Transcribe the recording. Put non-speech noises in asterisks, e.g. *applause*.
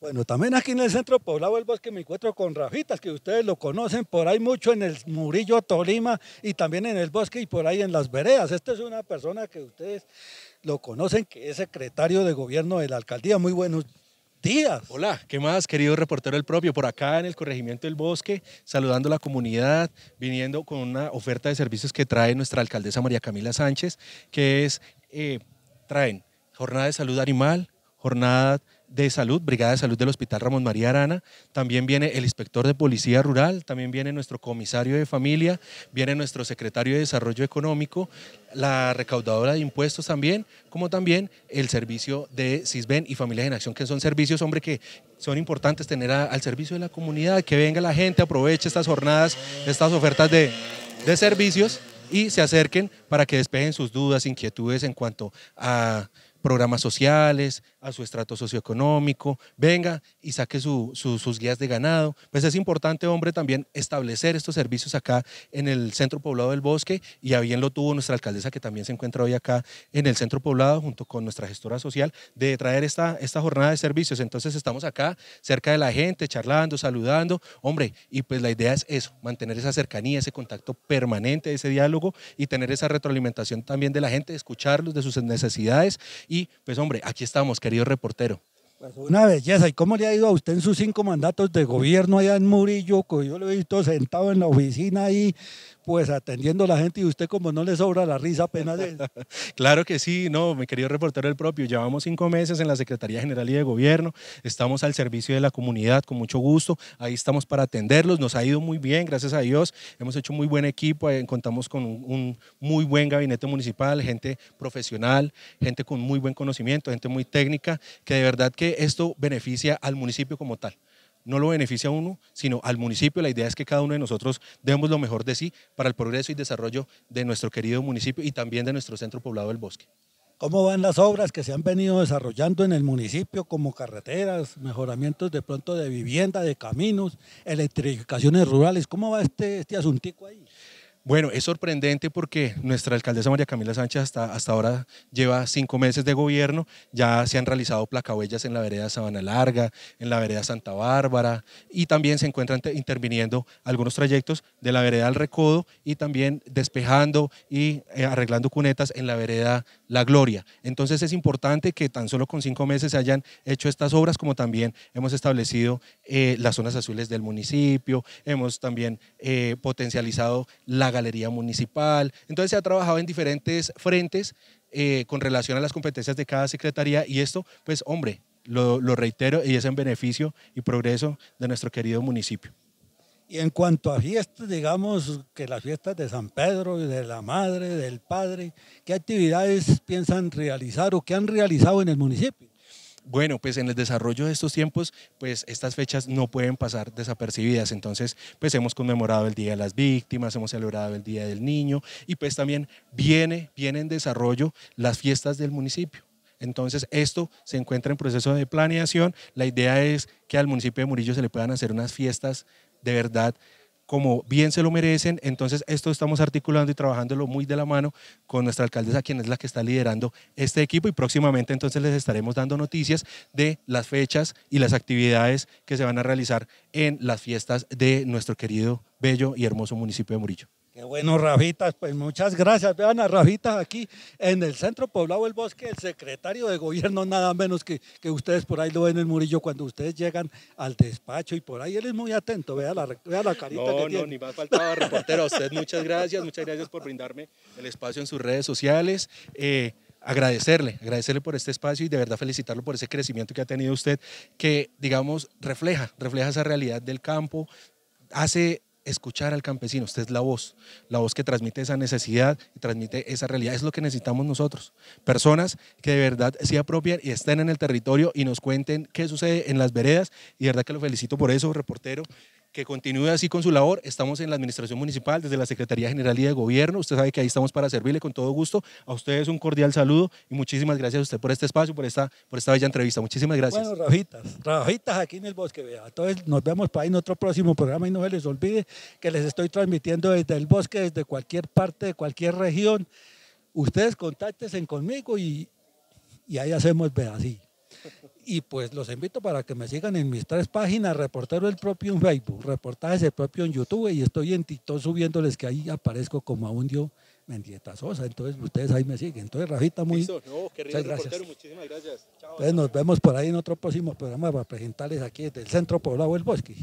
Bueno, también aquí en el centro poblado del bosque me encuentro con Rafitas, que ustedes lo conocen por ahí mucho en el Murillo Tolima y también en el bosque y por ahí en las veredas. Esta es una persona que ustedes lo conocen, que es secretario de gobierno de la alcaldía. Muy buenos días. Hola, ¿qué más, querido reportero del propio? Por acá en el corregimiento del bosque, saludando a la comunidad, viniendo con una oferta de servicios que trae nuestra alcaldesa María Camila Sánchez, que es, eh, traen jornada de salud animal, jornada de Salud, Brigada de Salud del Hospital Ramón María Arana, también viene el inspector de Policía Rural, también viene nuestro comisario de familia, viene nuestro secretario de Desarrollo Económico, la recaudadora de impuestos también, como también el servicio de CISBEN y Familias en Acción, que son servicios, hombre, que son importantes tener al servicio de la comunidad, que venga la gente, aproveche estas jornadas, estas ofertas de, de servicios y se acerquen para que despejen sus dudas, inquietudes en cuanto a programas sociales, a su estrato socioeconómico, venga y saque sus guías de ganado. Pues es importante, hombre, también establecer estos servicios acá en el centro poblado del bosque y a bien lo tuvo nuestra alcaldesa que también se encuentra hoy acá en el centro poblado junto con nuestra gestora social de traer esta, esta jornada de servicios. Entonces estamos acá cerca de la gente, charlando, saludando, hombre, y pues la idea es eso, mantener esa cercanía, ese contacto permanente, ese diálogo y tener esa retroalimentación también de la gente, escucharlos de sus necesidades y pues hombre, aquí estamos. Que querido reportero. Pues una belleza. ¿Y cómo le ha ido a usted en sus cinco mandatos de gobierno allá en Murillo? yo lo he visto sentado en la oficina ahí, pues atendiendo a la gente y usted como no le sobra la risa apenas. *laughs* claro que sí, no, me querido reportar el propio. Llevamos cinco meses en la Secretaría General y de Gobierno. Estamos al servicio de la comunidad con mucho gusto. Ahí estamos para atenderlos. Nos ha ido muy bien, gracias a Dios. Hemos hecho muy buen equipo. Contamos con un muy buen gabinete municipal, gente profesional, gente con muy buen conocimiento, gente muy técnica, que de verdad que esto beneficia al municipio como tal. No lo beneficia a uno, sino al municipio. La idea es que cada uno de nosotros demos lo mejor de sí para el progreso y desarrollo de nuestro querido municipio y también de nuestro centro poblado del bosque. ¿Cómo van las obras que se han venido desarrollando en el municipio, como carreteras, mejoramientos de pronto de vivienda, de caminos, electrificaciones rurales? ¿Cómo va este, este asuntico ahí? Bueno, es sorprendente porque nuestra alcaldesa María Camila Sánchez hasta, hasta ahora lleva cinco meses de gobierno, ya se han realizado placahuellas en la vereda Sabana Larga, en la vereda Santa Bárbara y también se encuentran interviniendo algunos trayectos de la vereda al Recodo y también despejando y eh, arreglando cunetas en la vereda La Gloria. Entonces es importante que tan solo con cinco meses se hayan hecho estas obras como también hemos establecido eh, las zonas azules del municipio, hemos también eh, potencializado la Galería Municipal. Entonces se ha trabajado en diferentes frentes eh, con relación a las competencias de cada secretaría y esto, pues hombre, lo reitero y es en beneficio y progreso de nuestro querido municipio. Y en cuanto a fiestas, digamos que las fiestas de San Pedro, de la Madre, del Padre, ¿qué actividades piensan realizar o qué han realizado en el municipio? Bueno, pues en el desarrollo de estos tiempos, pues estas fechas no pueden pasar desapercibidas. Entonces, pues hemos conmemorado el Día de las Víctimas, hemos celebrado el Día del Niño y pues también viene, viene en desarrollo las fiestas del municipio. Entonces, esto se encuentra en proceso de planeación. La idea es que al municipio de Murillo se le puedan hacer unas fiestas de verdad como bien se lo merecen. Entonces, esto estamos articulando y trabajándolo muy de la mano con nuestra alcaldesa, quien es la que está liderando este equipo. Y próximamente, entonces, les estaremos dando noticias de las fechas y las actividades que se van a realizar en las fiestas de nuestro querido, bello y hermoso municipio de Murillo bueno, Rafita, pues muchas gracias. Vean a Rafita aquí en el centro poblado el bosque, el secretario de gobierno, nada menos que, que ustedes por ahí lo ven en Murillo cuando ustedes llegan al despacho y por ahí él es muy atento, vea la, la carita no, que no, tiene. No, ni más faltaba, reportero, a usted muchas gracias, muchas gracias por brindarme el espacio en sus redes sociales. Eh, agradecerle, agradecerle por este espacio y de verdad felicitarlo por ese crecimiento que ha tenido usted, que digamos refleja, refleja esa realidad del campo, hace escuchar al campesino. Usted es la voz, la voz que transmite esa necesidad y transmite esa realidad. Es lo que necesitamos nosotros. Personas que de verdad se apropien y estén en el territorio y nos cuenten qué sucede en las veredas. Y de verdad que lo felicito por eso, reportero que continúe así con su labor. Estamos en la Administración Municipal, desde la Secretaría General y de Gobierno. Usted sabe que ahí estamos para servirle con todo gusto. A ustedes un cordial saludo y muchísimas gracias a usted por este espacio, por esta, por esta bella entrevista. Muchísimas gracias. Bueno, Rajitas, Rajitas aquí en el Bosque, Entonces nos vemos para ahí en otro próximo programa y no se les olvide que les estoy transmitiendo desde el Bosque, desde cualquier parte, de cualquier región. Ustedes contáctense conmigo y, y ahí hacemos, vea, así. Y pues los invito para que me sigan en mis tres páginas, reportero el propio en Facebook, reportajes el propio en YouTube y estoy en TikTok subiéndoles que ahí aparezco como a un dios, Mendieta Sosa. Entonces ustedes ahí me siguen. Entonces Rafita, muy... muchísimas gracias. Chao, nos vemos por ahí en otro próximo programa para presentarles aquí desde el Centro Poblado El Bosque.